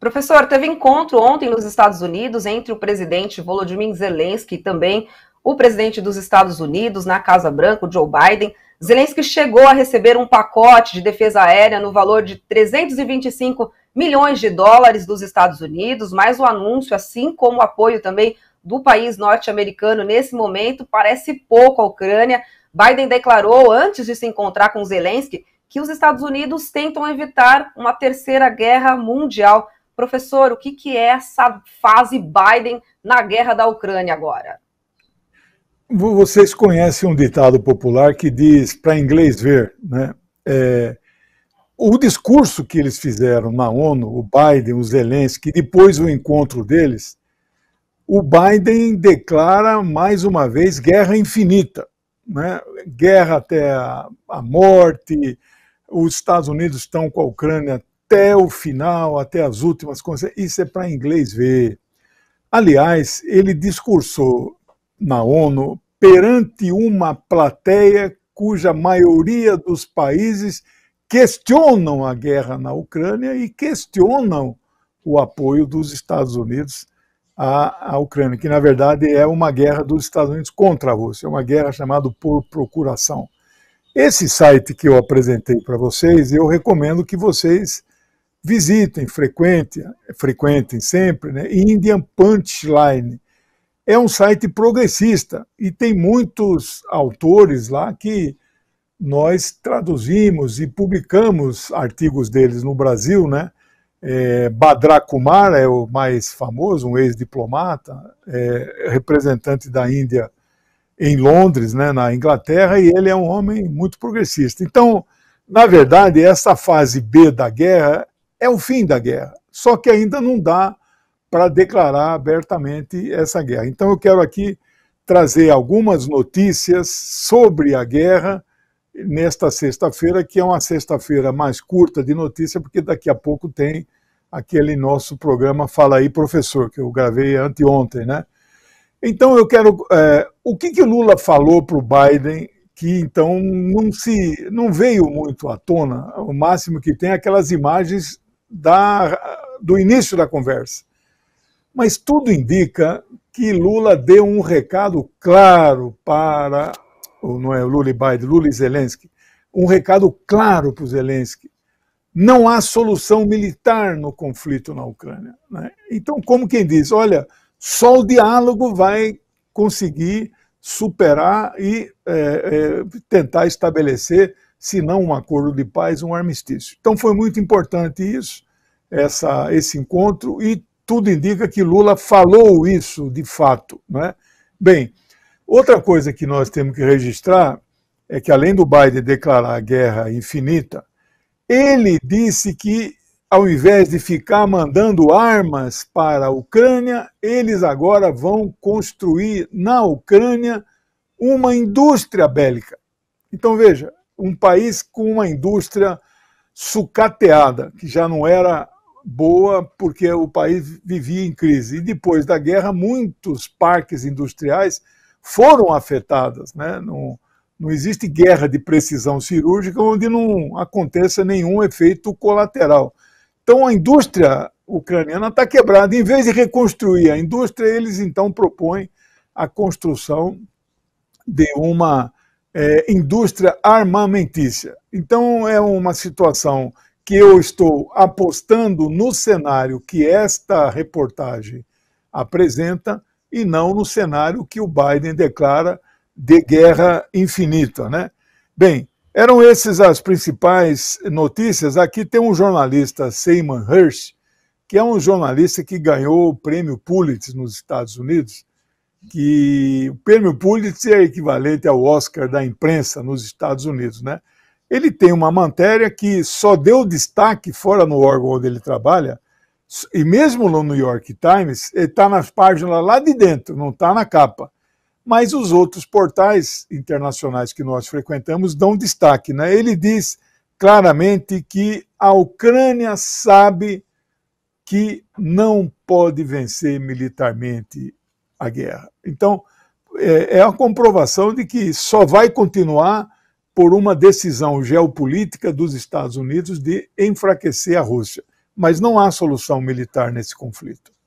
Professor, teve encontro ontem nos Estados Unidos entre o presidente Volodymyr Zelensky e também o presidente dos Estados Unidos na Casa Branca, Joe Biden. Zelensky chegou a receber um pacote de defesa aérea no valor de 325 milhões de dólares dos Estados Unidos, mais o anúncio, assim como o apoio também do país norte-americano nesse momento, parece pouco à Ucrânia. Biden declarou antes de se encontrar com Zelensky que os Estados Unidos tentam evitar uma terceira guerra mundial Professor, o que, que é essa fase Biden na guerra da Ucrânia agora? Vocês conhecem um ditado popular que diz, para inglês ver, né? É, o discurso que eles fizeram na ONU, o Biden, o Zelensky, depois do encontro deles, o Biden declara mais uma vez guerra infinita, né? guerra até a, a morte. Os Estados Unidos estão com a Ucrânia até o final, até as últimas coisas. Isso é para inglês ver. Aliás, ele discursou na ONU perante uma plateia cuja maioria dos países questionam a guerra na Ucrânia e questionam o apoio dos Estados Unidos à, à Ucrânia, que na verdade é uma guerra dos Estados Unidos contra a Rússia, é uma guerra chamada por procuração. Esse site que eu apresentei para vocês, eu recomendo que vocês visitem, frequentem, frequentem sempre, né? Indian Punchline. É um site progressista e tem muitos autores lá que nós traduzimos e publicamos artigos deles no Brasil, né? É, Badra Kumar é o mais famoso, um ex-diplomata, é, representante da Índia em Londres, né, na Inglaterra, e ele é um homem muito progressista. Então, na verdade, essa fase B da guerra é o fim da guerra, só que ainda não dá para declarar abertamente essa guerra. Então eu quero aqui trazer algumas notícias sobre a guerra nesta sexta-feira, que é uma sexta-feira mais curta de notícia, porque daqui a pouco tem aquele nosso programa Fala aí, professor, que eu gravei anteontem, né? Então eu quero. É, o que, que Lula falou para o Biden que então não se não veio muito à tona. O máximo que tem é aquelas imagens da, do início da conversa. Mas tudo indica que Lula deu um recado claro para, não é Lula e Biden, Lula e Zelensky, um recado claro para o Zelensky. Não há solução militar no conflito na Ucrânia. Né? Então, como quem diz, olha, só o diálogo vai conseguir superar e é, é, tentar estabelecer se não um acordo de paz, um armistício. Então foi muito importante isso, essa, esse encontro, e tudo indica que Lula falou isso de fato. Né? Bem, outra coisa que nós temos que registrar é que, além do Biden declarar a guerra infinita, ele disse que, ao invés de ficar mandando armas para a Ucrânia, eles agora vão construir na Ucrânia uma indústria bélica. Então, veja, um país com uma indústria sucateada, que já não era boa porque o país vivia em crise. E depois da guerra, muitos parques industriais foram afetados. Né? Não, não existe guerra de precisão cirúrgica onde não aconteça nenhum efeito colateral. Então a indústria ucraniana está quebrada. Em vez de reconstruir a indústria, eles então propõem a construção de uma é, indústria armamentícia. Então, é uma situação que eu estou apostando no cenário que esta reportagem apresenta e não no cenário que o Biden declara de guerra infinita, né? Bem, eram essas as principais notícias. Aqui tem um jornalista, Seyman Hirsch, que é um jornalista que ganhou o prêmio Pulitzer nos Estados Unidos que o prêmio Pulitzer é equivalente ao Oscar da imprensa nos Estados Unidos, né? Ele tem uma matéria que só deu destaque fora no órgão onde ele trabalha, e mesmo no New York Times, ele está nas páginas lá de dentro, não está na capa. Mas os outros portais internacionais que nós frequentamos dão destaque. Né? Ele diz claramente que a Ucrânia sabe que não pode vencer militarmente a guerra. Então, é, é a comprovação de que só vai continuar por uma decisão geopolítica dos Estados Unidos de enfraquecer a Rússia. Mas não há solução militar nesse conflito.